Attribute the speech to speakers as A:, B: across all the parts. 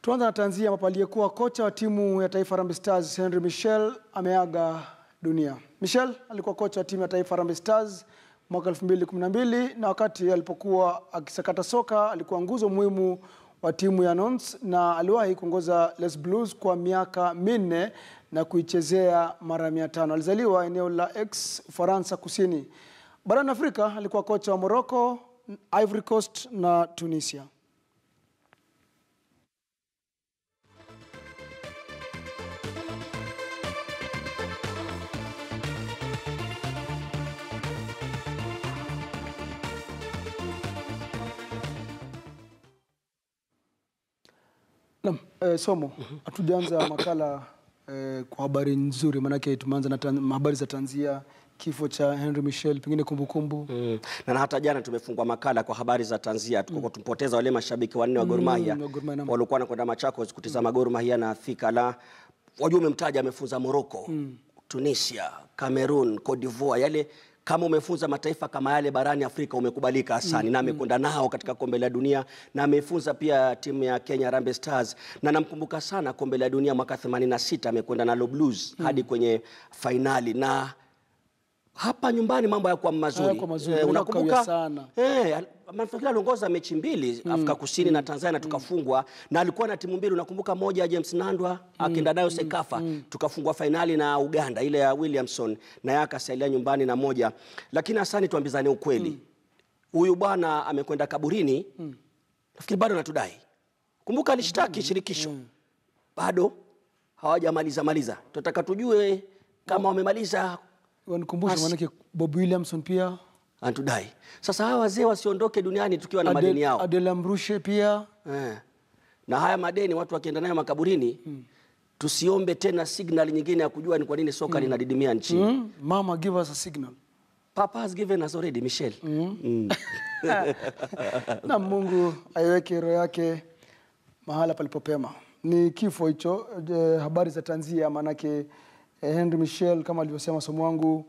A: Tuanza na tanzia ambapo aliyekuwa kocha wa timu ya taifa Harambee Stars Henry Michel ameaga dunia. Michel alikuwa kocha wa timu ya taifa Harambee Stars mwaka 2012 na wakati alipokuwa akisakata soka alikuwa nguzo muhimu wa timu ya Nons na aliwahi kuongoza Les Blues kwa miaka minne na kuichezea mara 500. Alizaliwa eneo la x Ufaransa Kusini. Barani Afrika alikuwa kocha wa Morocco, Ivory Coast na Tunisia. Naam, e, somo hatujaanza makala e, kwa habari nzuri, maanake tumeanza na habari za tanzia kifo cha Henry Michel, pengine kumbukumbu
B: mm. hata jana tumefungua makala kwa habari za tanzia mm. tumpoteza wale mashabiki wanne wa Gor mm, Mahia mm, walikuwa wanakwenda Machakos kutizama mm. Gor Mahia na la wajua umemtaja, amefunza Morocco mm. Tunisia, Cameroon, Cote d'Ivoire, yale kama umefunza mataifa kama yale barani Afrika umekubalika Hasani mm. na mm. amekwenda nao katika kombe la dunia na amefunza pia timu ya Kenya Harambee Stars na namkumbuka sana kombe la dunia mwaka 86 amekwenda na Blues mm. hadi kwenye fainali na hapa nyumbani mambo hayakuwa mazuri, eh, yaani unakumbuka eh, Mafikiri aliongoza mechi mbili mm. Afrika Kusini mm. na Tanzania mm. tukafungwa mm. na alikuwa na timu mbili unakumbuka, moja James Nandwa mm. akienda nayo mm. Sekafa mm. tukafungwa fainali na Uganda ile ya Williamson, na yeye akasalia nyumbani na moja. Lakini Hasani, tuambizane ukweli, mm. huyu mm. bwana amekwenda kaburini mm. nafikiri bado anatudai. Kumbuka alishtaki mm. shirikisho mm. bado hawajamaliza maliza, tunataka tujue kama wamemaliza
A: wanikumbusha maanake Bob Williamson pia
B: antudai. Sasa hawa wazee wasiondoke duniani tukiwa na madeni yao. Adela Mrushe pia eh. Na haya madeni watu wakienda nayo makaburini hmm. Tusiombe tena signal nyingine ya kujua ni kwa nini soka mm. linadidimia nchi. Mm.
A: Mama give us a signal. Papa has given us already Michelle. Mm. Hmm.
B: na
A: Mungu aiweke roho yake mahala palipopema. Ni kifo hicho, eh, habari za tanzia manake Henry Michel kama alivyosema somo wangu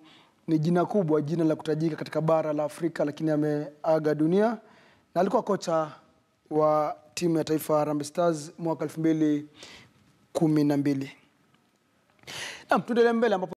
A: ni jina kubwa, jina la kutajika katika bara la Afrika, lakini ameaga dunia na alikuwa kocha wa timu ya taifa Harambee Stars mwaka 2012. Naam, tuendelee mbele ambapo